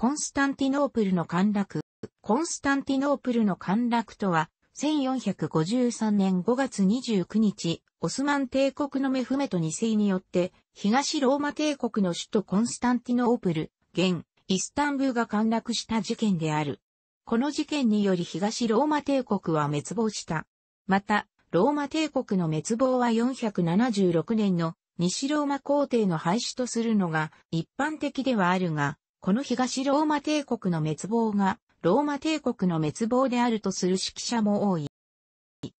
コンスタンティノープルの陥落。コンスタンティノープルの陥落とは、1453年5月29日、オスマン帝国のメフメト2世によって、東ローマ帝国の首都コンスタンティノープル、現、イスタンブーが陥落した事件である。この事件により東ローマ帝国は滅亡した。また、ローマ帝国の滅亡は476年の西ローマ皇帝の廃止とするのが一般的ではあるが、この東ローマ帝国の滅亡が、ローマ帝国の滅亡であるとする指揮者も多い。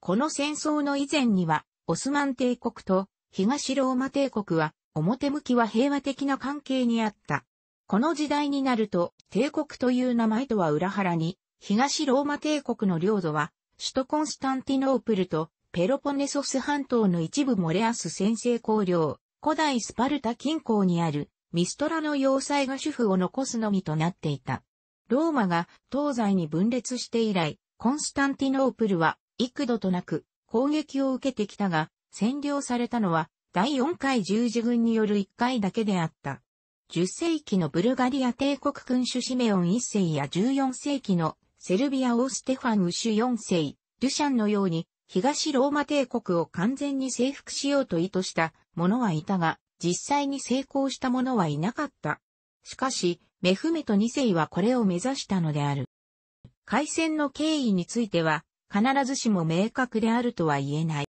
この戦争の以前には、オスマン帝国と東ローマ帝国は、表向きは平和的な関係にあった。この時代になると、帝国という名前とは裏腹に、東ローマ帝国の領土は、首都コンスタンティノープルとペロポネソス半島の一部モレアス先制公領、古代スパルタ近郊にあるミストラの要塞が主婦を残すのみとなっていた。ローマが東西に分裂して以来、コンスタンティノープルは幾度となく攻撃を受けてきたが、占領されたのは第4回十字軍による1回だけであった。10世紀のブルガリア帝国君主シメオン1世や14世紀のセルビアーステファンウシュ4世、ルシャンのように東ローマ帝国を完全に征服しようと意図した者はいたが、実際に成功した者はいなかった。しかし、メフメト2世はこれを目指したのである。開戦の経緯については、必ずしも明確であるとは言えない。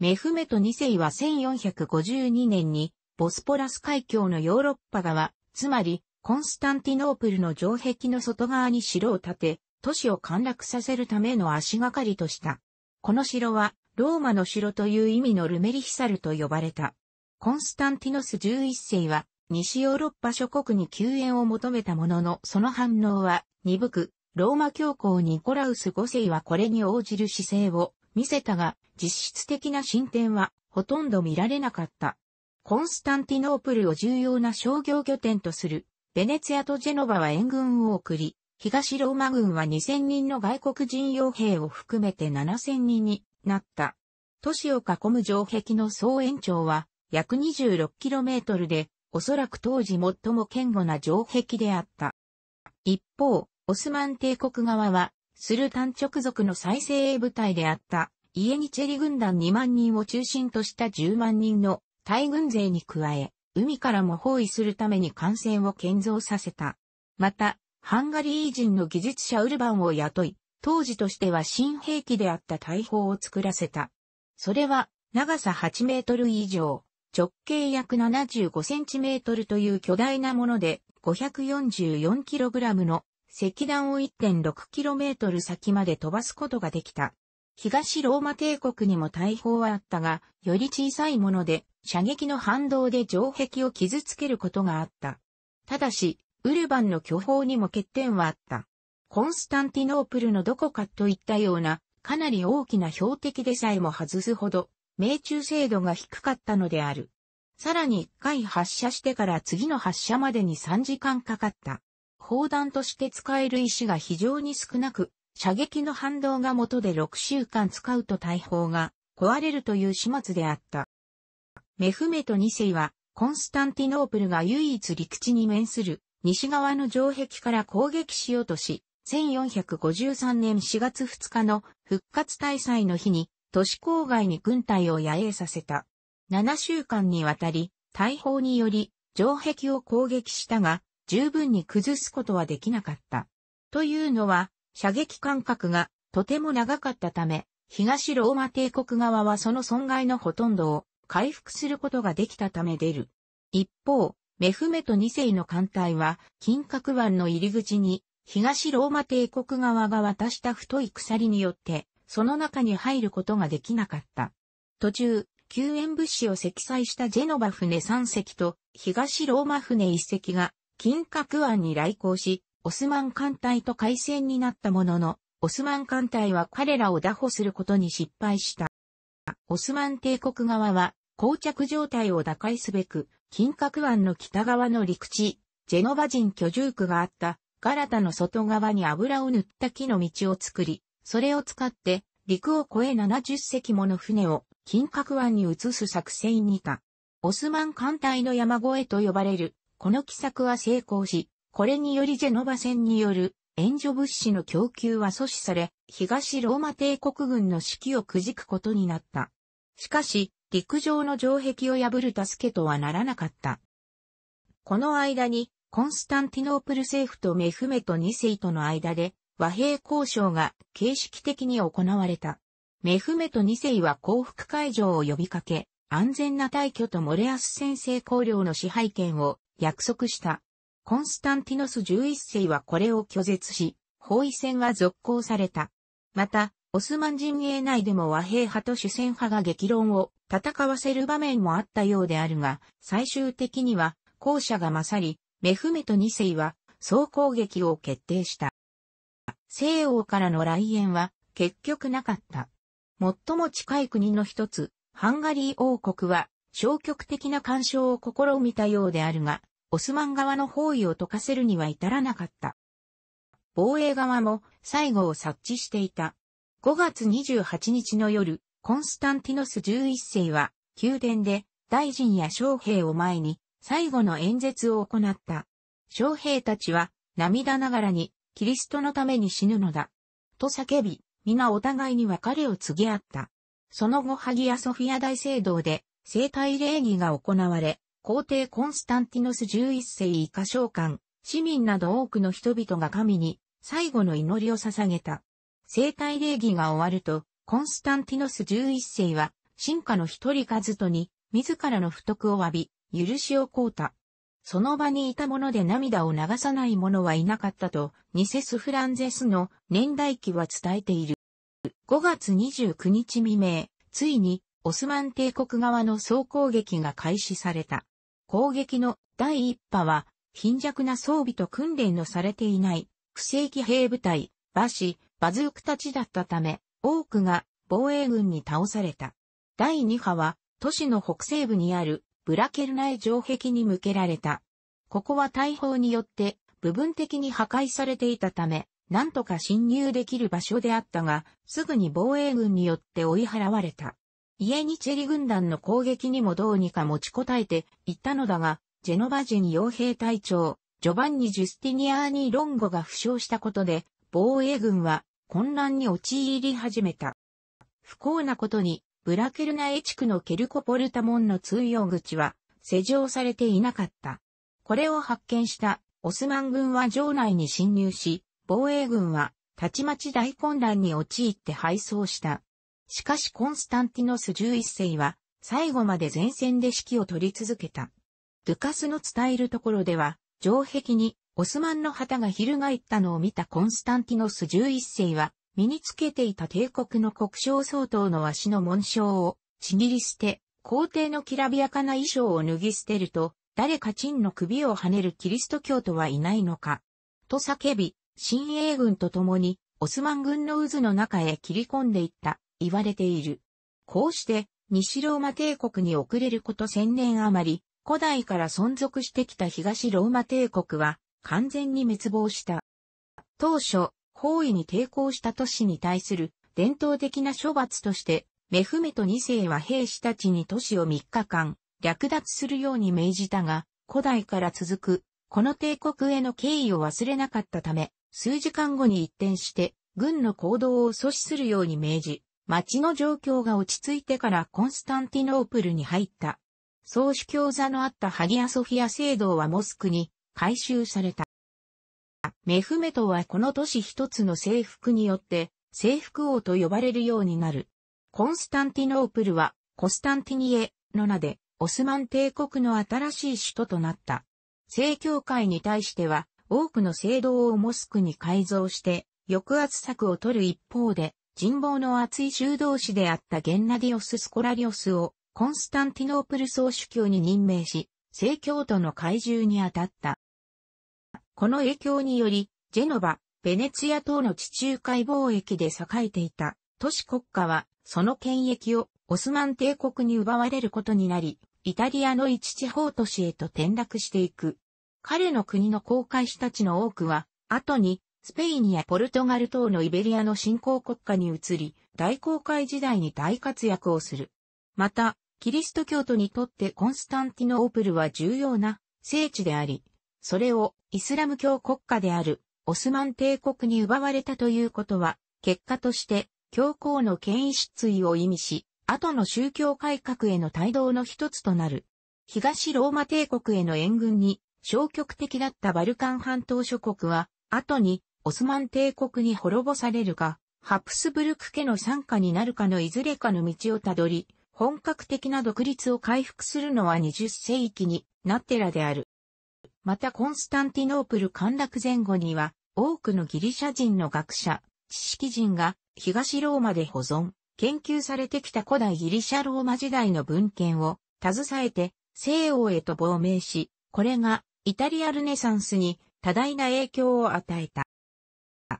メフメト2世は1452年に、ボスポラス海峡のヨーロッパ側、つまり、コンスタンティノープルの城壁の外側に城を建て、都市を陥落させるための足がかりとした。この城は、ローマの城という意味のルメリヒサルと呼ばれた。コンスタンティノス11世は、西ヨーロッパ諸国に救援を求めたもののその反応は鈍く、ローマ教皇ニコラウス5世はこれに応じる姿勢を見せたが、実質的な進展はほとんど見られなかった。コンスタンティノープルを重要な商業拠点とする、ベネツィアとジェノバは援軍を送り、東ローマ軍は2000人の外国人傭兵を含めて7000人になった。都市を囲む城壁の総延長は約 26km で、おそらく当時最も堅固な城壁であった。一方、オスマン帝国側は、スルタン直属の再生鋭部隊であった、イエニチェリ軍団2万人を中心とした10万人の大軍勢に加え、海からも包囲するために艦船を建造させた。また、ハンガリー人の技術者ウルバンを雇い、当時としては新兵器であった大砲を作らせた。それは、長さ8メートル以上、直径約 75cm という巨大なもので 544kg の石弾を 1.6km 先まで飛ばすことができた。東ローマ帝国にも大砲はあったが、より小さいもので、射撃の反動で城壁を傷つけることがあった。ただし、ウルバンの巨砲にも欠点はあった。コンスタンティノープルのどこかといったような、かなり大きな標的でさえも外すほど、命中精度が低かったのである。さらに1回発射してから次の発射までに3時間かかった。砲弾として使える石が非常に少なく、射撃の反動が元で6週間使うと大砲が壊れるという始末であった。メフメト2世は、コンスタンティノープルが唯一陸地に面する西側の城壁から攻撃しようとし、1453年4月2日の復活大祭の日に都市郊外に軍隊を野営させた。7週間にわたり、大砲により、城壁を攻撃したが、十分に崩すことはできなかった。というのは、射撃間隔がとても長かったため、東ローマ帝国側はその損害のほとんどを回復することができたため出る。一方、メフメト2世の艦隊は、金閣湾の入り口に、東ローマ帝国側が渡した太い鎖によって、その中に入ることができなかった。途中、救援物資を積載したジェノバ船3隻と東ローマ船1隻が金閣湾に来航し、オスマン艦隊と海戦になったものの、オスマン艦隊は彼らを打破することに失敗した。オスマン帝国側は、膠着状態を打開すべく、金閣湾の北側の陸地、ジェノバ人居住区があった、ガラタの外側に油を塗った木の道を作り、それを使って、陸を越え70隻もの船を金閣湾に移す作戦にた。オスマン艦隊の山越えと呼ばれる、この奇策は成功し、これによりジェノバ船による援助物資の供給は阻止され、東ローマ帝国軍の指揮をくじくことになった。しかし、陸上の城壁を破る助けとはならなかった。この間に、コンスタンティノープル政府とメフメト2世との間で、和平交渉が形式的に行われた。メフメト2世は降伏会場を呼びかけ、安全な退去とモレアス先制公領の支配権を約束した。コンスタンティノス11世はこれを拒絶し、包囲戦は続行された。また、オスマン陣営内でも和平派と主戦派が激論を戦わせる場面もあったようであるが、最終的には後者が勝り、メフメト2世は総攻撃を決定した。西欧からの来園は結局なかった。最も近い国の一つ、ハンガリー王国は消極的な干渉を試みたようであるが、オスマン側の包囲を解かせるには至らなかった。防衛側も最後を察知していた。5月28日の夜、コンスタンティノス11世は宮殿で大臣や将兵を前に最後の演説を行った。将兵たちは涙ながらにキリストのために死ぬのだ。と叫び、皆お互いに別れを告げ合った。その後ハギアソフィア大聖堂で、生体礼儀が行われ、皇帝コンスタンティノス11世以下召喚、市民など多くの人々が神に最後の祈りを捧げた。生体礼儀が終わると、コンスタンティノス11世は、進化の一人数とに、自らの不徳を詫び、許しを請うた。その場にいた者で涙を流さない者はいなかったと、ニセス・フランゼスの年代記は伝えている。5月29日未明、ついに、オスマン帝国側の総攻撃が開始された。攻撃の第一波は、貧弱な装備と訓練のされていない、不正規兵部隊、馬士、バズークたちだったため、多くが防衛軍に倒された。第二波は、都市の北西部にあるブラケルナエ城壁に向けられた。ここは大砲によって部分的に破壊されていたため、なんとか侵入できる場所であったが、すぐに防衛軍によって追い払われた。家にチェリ軍団の攻撃にもどうにか持ちこたえていったのだが、ジェノバジェに傭兵隊長、ジョバンニ・ジュスティニアーニ・ロンゴが負傷したことで、防衛軍は混乱に陥り始めた。不幸なことに、ブラケルナエ地区のケルコポルタ門の通用口は、施錠されていなかった。これを発見したオスマン軍は城内に侵入し、防衛軍はたちまち大混乱に陥って敗走した。しかしコンスタンティノス11世は最後まで前線で指揮を取り続けた。ルカスの伝えるところでは、城壁にオスマンの旗が翻ったのを見たコンスタンティノス11世は身につけていた帝国の国章相当の足の紋章を、ちぎり捨て、皇帝のきらびやかな衣装を脱ぎ捨てると、誰か陳の首を跳ねるキリスト教徒はいないのか。と叫び、新英軍と共に、オスマン軍の渦の中へ切り込んでいった、言われている。こうして、西ローマ帝国に遅れること千年余り、古代から存続してきた東ローマ帝国は、完全に滅亡した。当初、行為に抵抗した都市に対する伝統的な処罰として、メフメト2世は兵士たちに都市を3日間略奪するように命じたが、古代から続く、この帝国への敬意を忘れなかったため、数時間後に一転して、軍の行動を阻止するように命じ、町の状況が落ち着いてからコンスタンティノープルに入った。総主教座のあったハギアソフィア聖堂はモスクに改修された。メフメトはこの都市一つの征服によって、征服王と呼ばれるようになる。コンスタンティノープルは、コスタンティニエの名で、オスマン帝国の新しい首都となった。正教会に対しては、多くの聖堂をモスクに改造して、抑圧策を取る一方で、人望の厚い修道士であったゲンナディオス・スコラリオスを、コンスタンティノープル総主教に任命し、聖教徒の怪獣に当たった。この影響により、ジェノバ、ベネツィア等の地中海貿易で栄えていた都市国家は、その権益をオスマン帝国に奪われることになり、イタリアの一地方都市へと転落していく。彼の国の航海士たちの多くは、後に、スペインやポルトガル等のイベリアの新興国家に移り、大航海時代に大活躍をする。また、キリスト教徒にとってコンスタンティノープルは重要な聖地であり、それをイスラム教国家であるオスマン帝国に奪われたということは、結果として教皇の権威失墜を意味し、後の宗教改革への帯同の一つとなる。東ローマ帝国への援軍に消極的だったバルカン半島諸国は、後にオスマン帝国に滅ぼされるか、ハプスブルク家の参加になるかのいずれかの道をたどり、本格的な独立を回復するのは20世紀になってらである。またコンスタンティノープル陥落前後には、多くのギリシャ人の学者、知識人が、東ローマで保存、研究されてきた古代ギリシャローマ時代の文献を、携えて、西欧へと亡命し、これが、イタリアルネサンスに、多大な影響を与えた。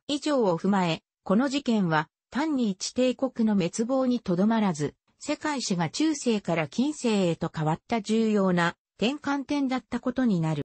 以上を踏まえ、この事件は、単に一帝国の滅亡にとどまらず、世界史が中世から近世へと変わった重要な転換点だったことになる。